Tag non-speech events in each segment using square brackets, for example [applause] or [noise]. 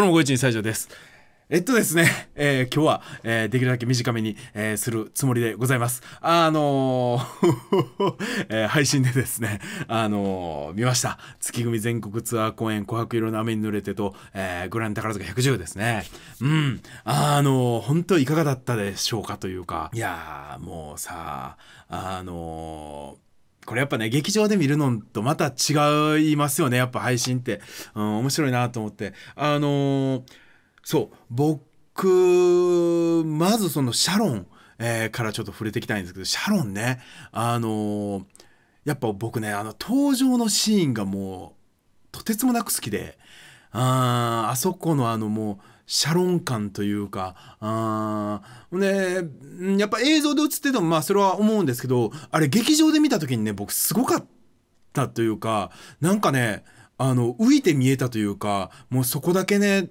このもご一日最初です。えっとですね、えー、今日は、えー、できるだけ短めに、えー、するつもりでございます。あのー [laughs] えー、配信でですね、あのー、見ました。月組全国ツアー公演、琥珀色の雨に濡れてと、えー、グラン宝塚110ですね。うん。あのー、本当いかがだったでしょうかというか、いやー、もうさあ、あのーこれやっぱね劇場で見るのとまた違いますよねやっぱ配信って、うん、面白いなと思ってあのー、そう僕まずそのシャロン、えー、からちょっと触れていきたいんですけどシャロンねあのー、やっぱ僕ねあの登場のシーンがもうとてつもなく好きでああそこのあのもうシャロン感というか、あね、やっぱ映像で映ってても、まあそれは思うんですけど、あれ劇場で見た時にね、僕すごかったというか、なんかね、あの、浮いて見えたというか、もうそこだけね、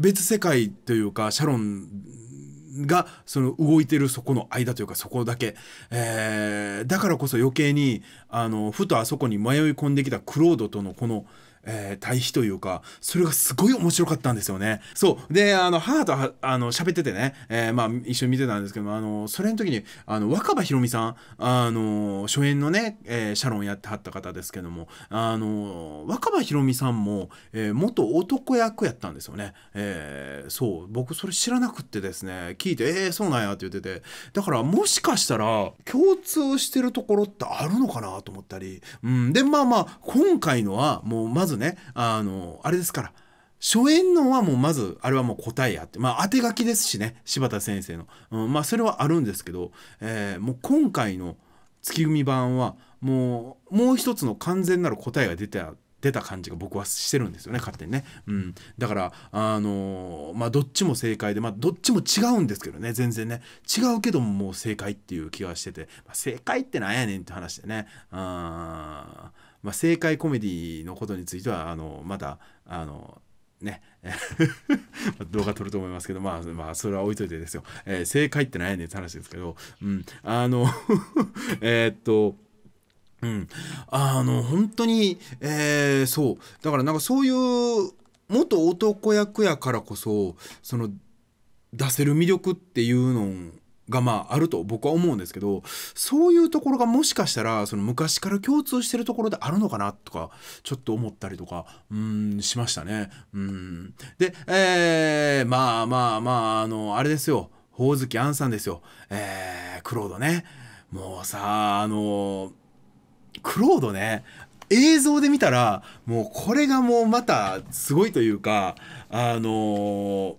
別世界というか、シャロンがその動いてるそこの間というかそこだけ、えー、だからこそ余計にあのふとあそこに迷い込んできたクロードとのこのえー、対比というか、それがすごい面白かったんですよね。そう。で、あの、母とは、あの、喋っててね、えー、まあ、一緒に見てたんですけども、あの、それの時に、あの、若葉ひろみさん、あの、初演のね、えー、シャロンやってはった方ですけども、あの、若葉ひろみさんも、えー、元男役やったんですよね。えー、そう。僕、それ知らなくってですね、聞いて、えー、そうなんやって言ってて、だから、もしかしたら、共通してるところってあるのかなと思ったり、うん。で、まあまあ、今回のは、もう、まずずね、あの、あれですから、初演のはもうまずあれはもう答えやって、まあ、当て書きですしね柴田先生の、うん、まあそれはあるんですけど、えー、もう今回の月組版はもうもう一つの完全なる答えが出た出た感じが僕はしてるんですよね勝手にね、うん、だからあのー、まあどっちも正解でまあどっちも違うんですけどね全然ね違うけどももう正解っていう気がしてて、まあ、正解ってなんやねんって話でねうんまあ、正解コメディのことについてはあのまだあのね [laughs] 動画撮ると思いますけど、まあ、まあそれは置いといてですよ、えー、正解って何やねんって話ですけど、うん、あの [laughs] えっとうん、あの本当に、えー、そうだからなんかそういう元男役やからこそその出せる魅力っていうのがまああると僕は思うんですけどそういうところがもしかしたらその昔から共通してるところであるのかなとかちょっと思ったりとかうんしましたね。うんで、えー、まあまあまああのあれですよほおずきあんさんですよ。えー、クロードね。もうさあのクロードね映像で見たらもうこれがもうまたすごいというかあのほ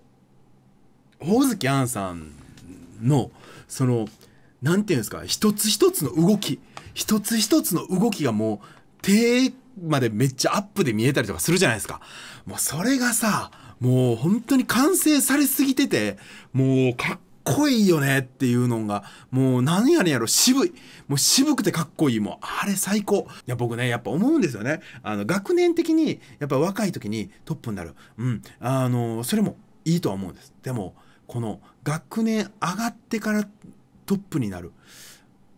おずきあんさんのその、なんていうんですか、一つ一つの動き、一つ一つの動きがもう、手までめっちゃアップで見えたりとかするじゃないですか。もうそれがさ、もう本当に完成されすぎてて、もうかっこいいよねっていうのが、もう何やねんやろ、渋い。もう渋くてかっこいい。もうあれ最高。いや、僕ね、やっぱ思うんですよね。あの、学年的に、やっぱ若い時にトップになる。うん。あの、それもいいとは思うんです。でも、この学年上がってからトップになる。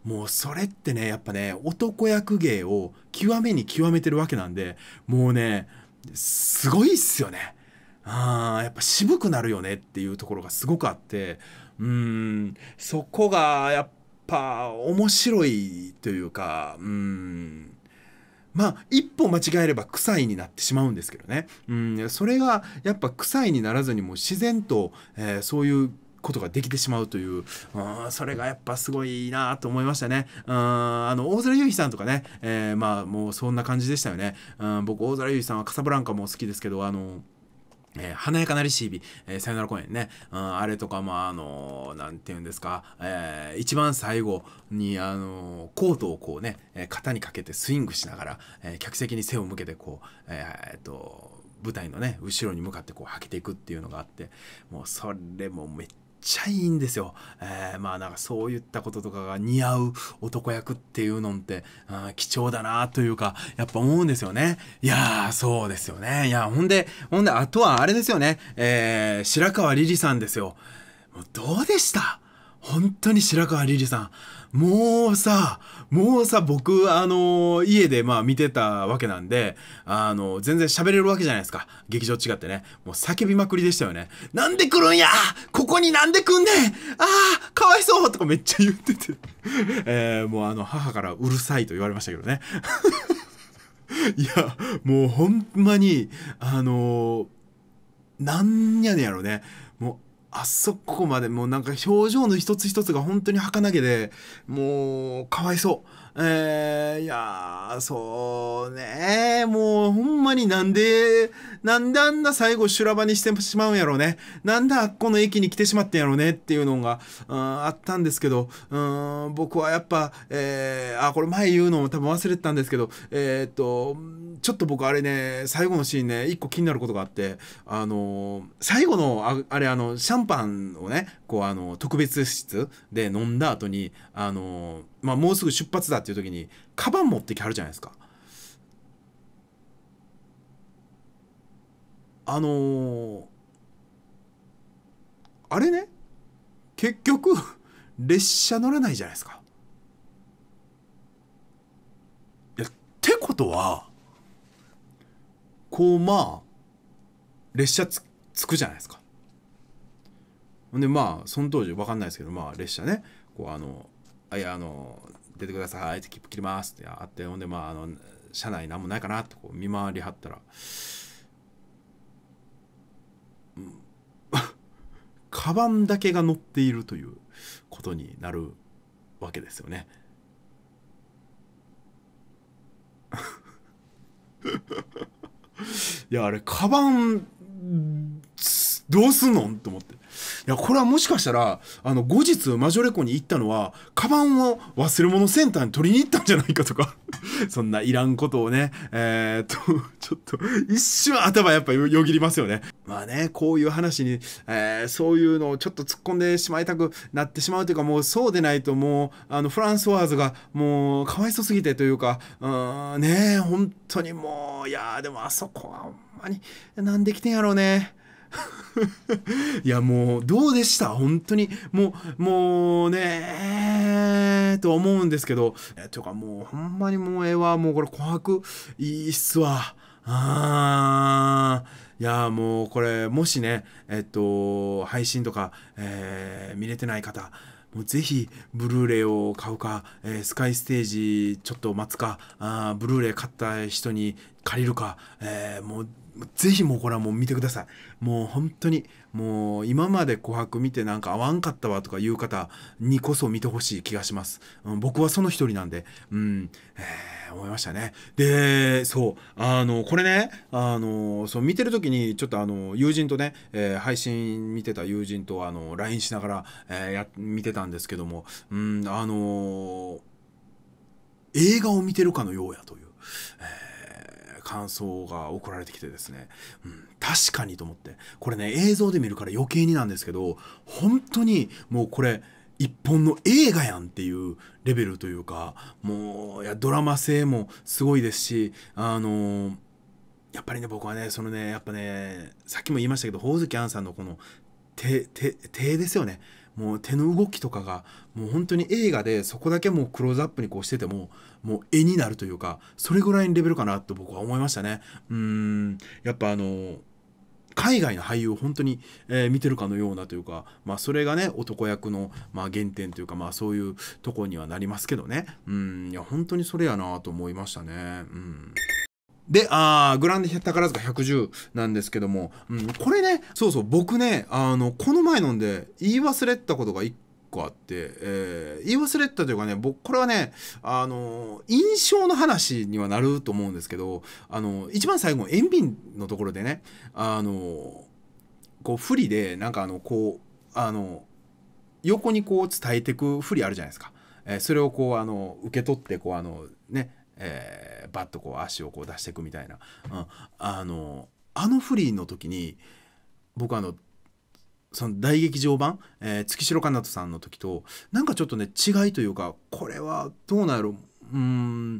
もうそれってね、やっぱね、男役芸を極めに極めてるわけなんで、もうね、すごいっすよね。あやっぱ渋くなるよねっていうところがすごくあってうんそこがやっぱ面白いというかうんまあ一歩間違えれば臭いになってしまうんですけどねうんそれがやっぱ臭いにならずにも自然と、えー、そういうことができてしまうという、うん、それがやっぱすごいなと思いましたね。うん、あの、大空優衣さんとかね、えー、まあ、もうそんな感じでしたよね。うん、僕、大空優衣さんはカサブランカも好きですけど、あの、えー、華やかなりし日々、えー、さよなら公演ね、うん、あれとか、まあ、あのー、なんて言うんですか、えー、一番最後に、あのー、コートをこうね、えー、肩にかけてスイングしながら、えー、客席に背を向けて、こう、えー、っと、舞台のね、後ろに向かってこう、はけていくっていうのがあって、もう、それもめっちゃ、ちゃいいんですよ。えー、まあなんかそういったこととかが似合う男役っていうのって、うん、貴重だなというか、やっぱ思うんですよね。いやー、そうですよね。いや、ほんで、ほんで、あとはあれですよね。えー、白川りりさんですよ。もうどうでした本当に白川りりさん。もうさ、もうさ、僕、あの、家でまあ見てたわけなんで、あの、全然喋れるわけじゃないですか。劇場違ってね。もう叫びまくりでしたよね。なんで来るんやここになんで来んねんああかわいそうとかめっちゃ言ってて。えー、もうあの、母からうるさいと言われましたけどね。[laughs] いや、もうほんまに、あのなんやねんやろね。もうあそこまでもうなんか表情の一つ一つが本当に儚げで、もう、かわいそう。えー、いやそうねもうほんまになんで、なんであんな最後修羅場にしてしまうんやろうね。なんであっこの駅に来てしまったんやろうねっていうのが、うん、あったんですけど、うん、僕はやっぱ、えー、あ、これ前言うのも多分忘れてたんですけど、えー、っと、ちょっと僕あれね、最後のシーンね、一個気になることがあって、あのー、最後の、ああれあの、シャンパンをね、こうあの、特別室で飲んだ後に、あのーまあ、もうすぐ出発だっていう時にカバン持ってきはるじゃないですか。あのー、あれね結局列車乗らないじゃないですか。いってことはこうまあ列車つ着くじゃないですか。でまあその当時分かんないですけどまあ列車ねこうあのあいや、あの、出てくださいって切符切りますってあって、ほんで、まあ、あの、車内何もないかなとこう見回りはったら、うん、[laughs] カバンだけが乗っているということになるわけですよね。[laughs] いや、あれ、カバンどうすんのと思って。いや、これはもしかしたら、あの、後日、マジョレコに行ったのは、カバンを忘れ物センターに取りに行ったんじゃないかとか、[laughs] そんないらんことをね、えー、っと、ちょっと、一瞬頭やっぱよぎりますよね。まあね、こういう話に、えー、そういうのをちょっと突っ込んでしまいたくなってしまうというか、もうそうでないと、もう、あの、フランスワーズが、もう、かわいそすぎてというか、うーん、ね本当にもう、いやでもあそこは、ほんまに、なんで来てんやろうね。[laughs] いやもうどうでした本当にもうもうねと思うんですけどとかもうほんまにもう絵はもうこれ琥珀いいっすわあいやもうこれもしねえっと配信とか、えー、見れてない方もうぜひ、ブルーレイを買うか、えー、スカイステージちょっと待つか、あブルーレイ買った人に借りるか、えー、もうぜひもうこれはもう見てください。もう本当に、もう今まで琥珀見てなんか合わんかったわとかいう方にこそ見てほしい気がします。うん、僕はその一人なんで、うん、えー、思いましたね。で、そう、あの、これね、あの、そう見てる時にちょっとあの、友人とね、えー、配信見てた友人とあの、LINE しながら、えー、や、見てたんですけども、うん、あの、映画を見てるかのようやという。えー感想が送られてきてですね、うん、確かにと思ってこれね映像で見るから余計になんですけど本当にもうこれ一本の映画やんっていうレベルというかもういやドラマ性もすごいですしあのー、やっぱりね僕はねそのねやっぱねさっきも言いましたけどほおずきあんさんのこの手手手ですよねもう手の動きとかがもう本当に映画でそこだけもうクローズアップにこうしててももう絵になるというかそれぐらいのレベルかなと僕は思いましたねうんやっぱあの海外の俳優を本当に、えー、見てるかのようなというか、まあ、それがね男役の、まあ、原点というか、まあ、そういうとこにはなりますけどねうんいや本当にそれやなと思いましたねうん。で、あグランデ宝塚110なんですけども、うん、これね、そうそう、僕ね、あの、この前飲んで言い忘れたことが1個あって、えー、言い忘れたというかね、僕、これはね、あの、印象の話にはなると思うんですけど、あの、一番最後、塩瓶のところでね、あの、こう、不利で、なんかあの、こう、あの、横にこう伝えていく不利あるじゃないですか。えー、それをこう、あの、受け取って、こう、あの、ね、えー、バッとこう足をこう出していくみたいな、うん、あのあのフリーの時に僕あのその大劇場版、えー、月城かなとさんの時となんかちょっとね違いというかこれはどうなんやろうん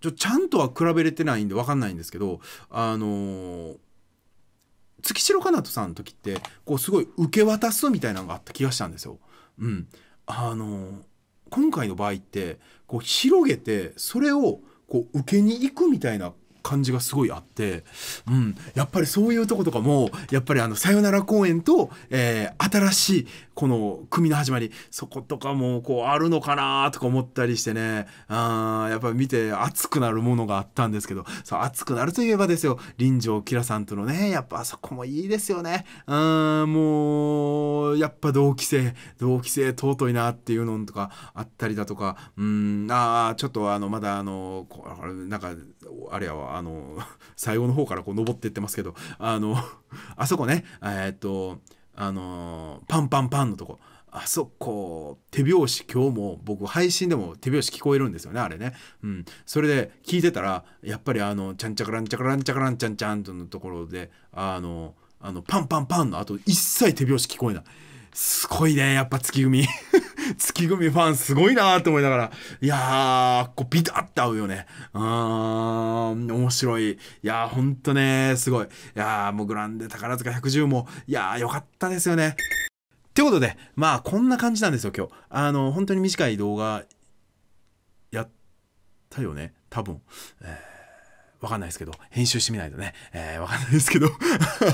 ちょちゃんとは比べれてないんで分かんないんですけどあのー、月城かなとさんの時ってこうすごい受け渡すみたいなのがあった気がしたんですよ。うん、あのー今回の場合ってこう広げてそれをこう受けに行くみたいな感じがすごいあって、うん、やっぱりそういうとことかもやっぱりあの「さよなら公演と」えー、新しいこの組の始まり、そことかもこうあるのかなとか思ったりしてね、あやっぱり見て熱くなるものがあったんですけど、そう熱くなるといえばですよ、林場キラさんとのね、やっぱあそこもいいですよね。うん、もう、やっぱ同期生、同期生尊いなっていうのとかあったりだとか、うん、ああ、ちょっとあの、まだあの、なんか、あれやわ、あの、最後の方からこう登ってってますけど、あの、あそこね、えー、っと、あのー、パンパンパンのとこあそこ手拍子今日も僕配信でも手拍子聞こえるんですよねあれね。うん、それで聞いてたらやっぱりあのちゃんちゃからんちゃからんちゃからんちゃんちゃんとのところであのあのパンパンパンのあと一切手拍子聞こえない。すごいね、やっぱ月組。[laughs] 月組ファンすごいなーって思いながら。いやー、こうビタッと合うよね。うーん、面白い。いやー、ほんとね、すごい。いやー、もうグランデ宝塚110も、いやー、よかったですよね。ってことで、まあ、こんな感じなんですよ、今日。あの、本当に短い動画、やったよね、多分。えーわかんないですけど、編集してみないとね、えー、わかんないですけど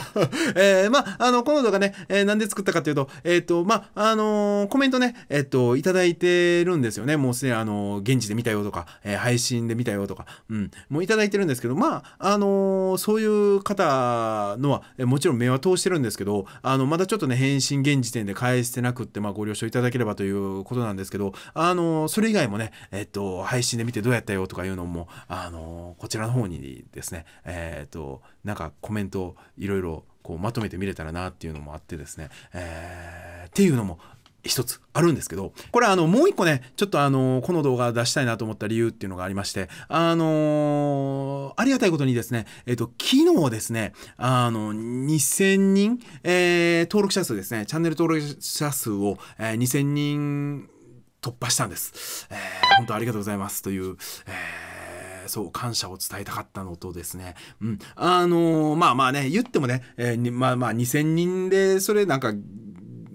[laughs] えー、まあ、あの、この動画ね、えー、なんで作ったかというと、えっ、ー、と、まあ、あのー、コメントね、えっ、と、いただいてるんですよね。もうすでに、あの現地で見たよとか、え配信で見たよとか、うん、もういただいてるんですけど、まあ、あのそういう方のは、えもちろん目は通してるんですけど、あの、まだちょっとね、返信現時点で返してなくって、まあ、ご了承いただければということなんですけど、あのそれ以外もね、えっ、と、配信で見てどうやったよとかいうのも、あのこちらの方ににですね、えっ、ー、と、なんかコメントをいろいろこうまとめてみれたらなっていうのもあってですね、えー、っていうのも一つあるんですけど、これあのもう一個ね、ちょっとあの、この動画出したいなと思った理由っていうのがありまして、あのー、ありがたいことにですね、えっ、ー、と、昨日ですね、あの、2000人、えー、登録者数ですね、チャンネル登録者数を、えー、2000人突破したんです。えー、本当ありがとうございますという、えーそう、感謝を伝えたかったのとですね、うん、あのー、まあまあね、言ってもね、えー、まあまあ2000人で、それなんか、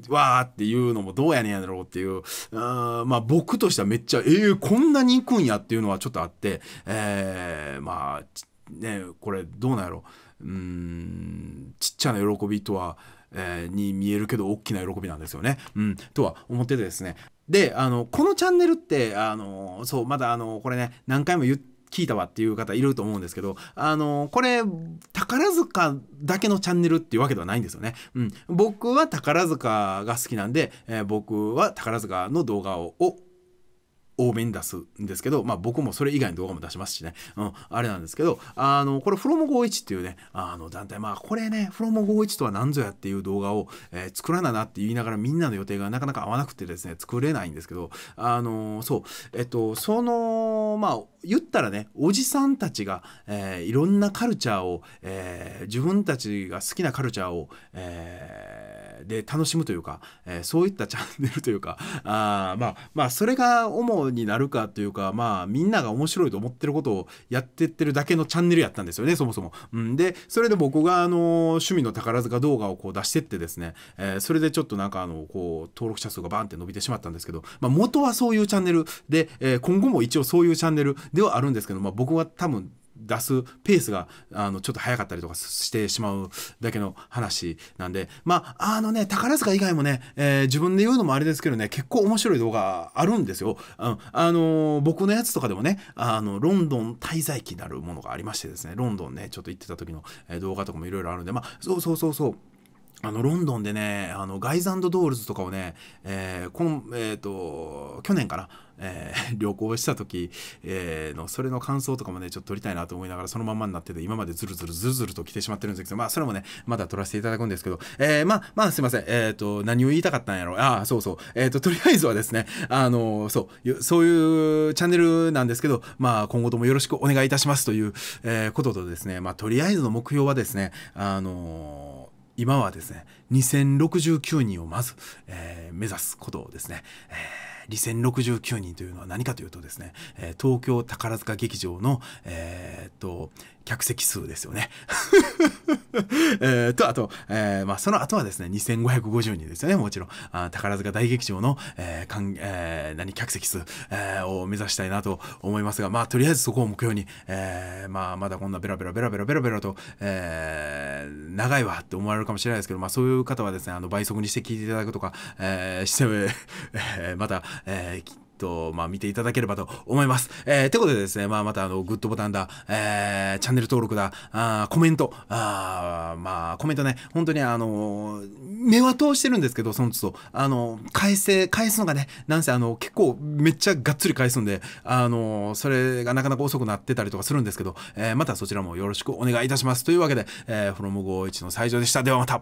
わーっていうのもどうやねんやろうっていう、あまあ僕としてはめっちゃ、ええー、こんなに行くんやっていうのはちょっとあって、えー、まあ、ね、これどうなんやろう、うん、ちっちゃな喜びとは、えー、に見えるけど大きな喜びなんですよね。うん、とは思っててですね。で、あの、このチャンネルって、あの、そう、まだあの、これね、何回も言って、聞いたわっていう方いると思うんですけど、あの、これ、宝塚だけのチャンネルっていうわけではないんですよね。うん。僕は宝塚が好きなんで、えー、僕は宝塚の動画を多めに出すんですけど、まあ、僕もそれ以外の動画も出しますしね、うん、あれなんですけど、あの、これ、フロム51っていうね、あの団体、まあ、これね、フロム51とは何ぞやっていう動画を、えー、作らななって言いながら、みんなの予定がなかなか合わなくてですね、作れないんですけど、あの、そう、えっと、その、まあ、言ったらね、おじさんたちが、えー、いろんなカルチャーを、えー、自分たちが好きなカルチャーを、えー、で楽しむというか、えー、そういったチャンネルというか、あまあ、まあ、それが主になるかというか、まあ、みんなが面白いと思ってることをやってってるだけのチャンネルやったんですよね、そもそも。うん、で、それで僕が、あの、趣味の宝塚動画をこう出してってですね、えー、それでちょっとなんか、あの、こう、登録者数がバーンって伸びてしまったんですけど、まあ、元はそういうチャンネルで、えー、今後も一応そういうチャンネルではあるんですけど、まあ、僕は多分、出すペースがあのちょっと早かったりとかしてしまうだけの話なんでまああのね宝塚以外もね、えー、自分で言うのもあれですけどね結構面白い動画あるんですよ。あの僕のやつとかでもねあのロンドン滞在期になるものがありましてですねロンドンねちょっと行ってた時の動画とかもいろいろあるんでまあそうそうそうそう。あの、ロンドンでね、あの、ガイズドールズとかをね、えー、こん、えっ、ー、と、去年かな、えー、[laughs] 旅行した時、えー、の、それの感想とかもね、ちょっと撮りたいなと思いながら、そのまんまになってて、今までズルズルズルズルと来てしまってるんですけど、まあ、それもね、まだ撮らせていただくんですけど、えー、まあ、まあ、すいません、えっ、ー、と、何を言いたかったんやろ、ああ、そうそう、えっ、と、とりあえずはですね、あの、そう、そういうチャンネルなんですけど、まあ、今後ともよろしくお願いいたしますという、えこととですね、まあ、とりあえずの目標はですね、あの今はですね、2069人をまず、えー、目指すことをですね、えー、2069人というのは何かというとですね、東京宝塚劇場の、えー、っと、客席数ですよね。[laughs] えと、あと、えー、まあ、その後はですね、2550人ですよね、もちろん。あ宝塚大劇場の、えーかんえー、何、客席数、えー、を目指したいなと思いますが、まあ、とりあえずそこを目標に、えー、まあ、まだこんなベラベラベラベラベラベラと、えー長いわって思われるかもしれないですけど、まあ、そういう方はですねあの倍速にして聞いていただくとか、えー、して、えー、また、えーと、まあ、見ていただければと思います。えー、てことでですね、まあ、また、あの、グッドボタンだ、えー、チャンネル登録だ、あコメント、あまあ、コメントね、本当に、あの目は通してるんですけど、その都度、あの返せ、返すのがね、なんせ、あの、結構、めっちゃがっつり返すんで、あのそれがなかなか遅くなってたりとかするんですけど、えー、またそちらもよろしくお願いいたします。というわけで、えー、フロム51の最上でした。ではまた。